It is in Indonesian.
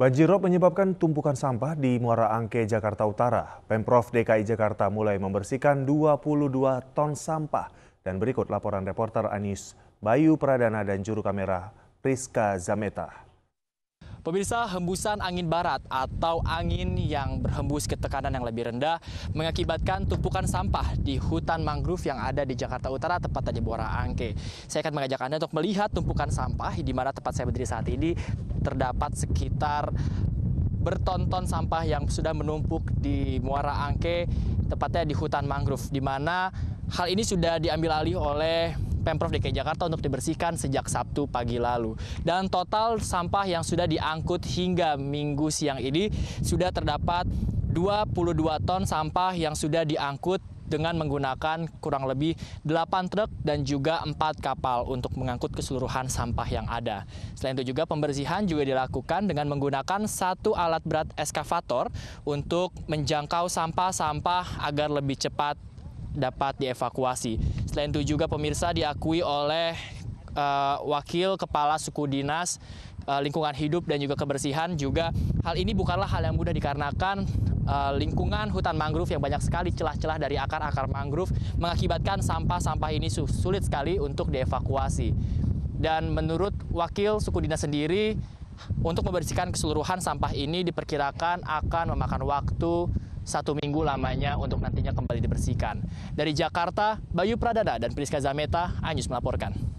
Banjirop menyebabkan tumpukan sampah di Muara Angke, Jakarta Utara. Pemprov DKI Jakarta mulai membersihkan 22 ton sampah. Dan berikut laporan reporter Anis Bayu Pradana dan juru kamera Priska Zameta. Pemirsa, hembusan angin barat atau angin yang berhembus ke tekanan yang lebih rendah mengakibatkan tumpukan sampah di hutan mangrove yang ada di Jakarta Utara, tepatnya di Muara Angke. Saya akan mengajak Anda untuk melihat tumpukan sampah di mana tempat saya berdiri saat ini terdapat sekitar bertonton sampah yang sudah menumpuk di Muara Angke, tepatnya di hutan mangrove, di mana hal ini sudah diambil alih oleh Pemprov DKI Jakarta untuk dibersihkan sejak Sabtu pagi lalu. Dan total sampah yang sudah diangkut hingga minggu siang ini sudah terdapat 22 ton sampah yang sudah diangkut dengan menggunakan kurang lebih 8 truk dan juga 4 kapal untuk mengangkut keseluruhan sampah yang ada. Selain itu juga pembersihan juga dilakukan dengan menggunakan satu alat berat eskavator untuk menjangkau sampah-sampah agar lebih cepat dapat dievakuasi. Selain itu juga pemirsa diakui oleh uh, wakil kepala suku dinas uh, lingkungan hidup dan juga kebersihan juga hal ini bukanlah hal yang mudah dikarenakan uh, lingkungan hutan mangrove yang banyak sekali celah-celah dari akar-akar mangrove mengakibatkan sampah-sampah ini sulit sekali untuk dievakuasi. Dan menurut wakil suku dinas sendiri, untuk membersihkan keseluruhan sampah ini diperkirakan akan memakan waktu satu minggu lamanya untuk nantinya kembali dibersihkan. Dari Jakarta, Bayu Pradada dan Priska Zameta, Anjus melaporkan.